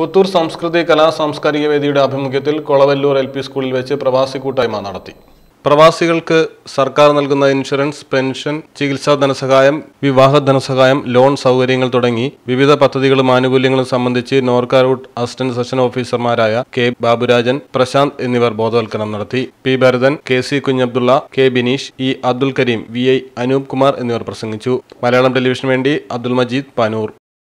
പുത്തൂർ സംസ്കൃതി കലാ സാംസ്കാരിക വേദിയുടെ ആഭിമുഖ്യത്തിൽ കൊളവല്ലൂർ എൽ സ്കൂളിൽ വെച്ച് പ്രവാസി കൂട്ടായ്മ നടത്തി പ്രവാസികൾക്ക് സർക്കാർ നൽകുന്ന ഇൻഷുറൻസ് പെൻഷൻ ചികിത്സാ ധനസഹായം വിവാഹ ധനസഹായം ലോൺ സൗകര്യങ്ങൾ തുടങ്ങി വിവിധ പദ്ധതികളും ആനുകൂല്യങ്ങളും സംബന്ധിച്ച് നോർക്ക റൂട്ട് അസിസ്റ്റന്റ് സെഷൻ ഓഫീസർമാരായ കെ ബാബുരാജൻ പ്രശാന്ത് എന്നിവർ ബോധവൽക്കരണം നടത്തി P Bharathan K C Kunhabdulla K Bineesh E Abdul Kareem V I Anoop Kumar എന്നിവർ പ്രസംഗിച്ചു മലയാളം ടെലിവിഷന് വേണ്ടി അബ്ദുൽ മജീദ് പനൂർ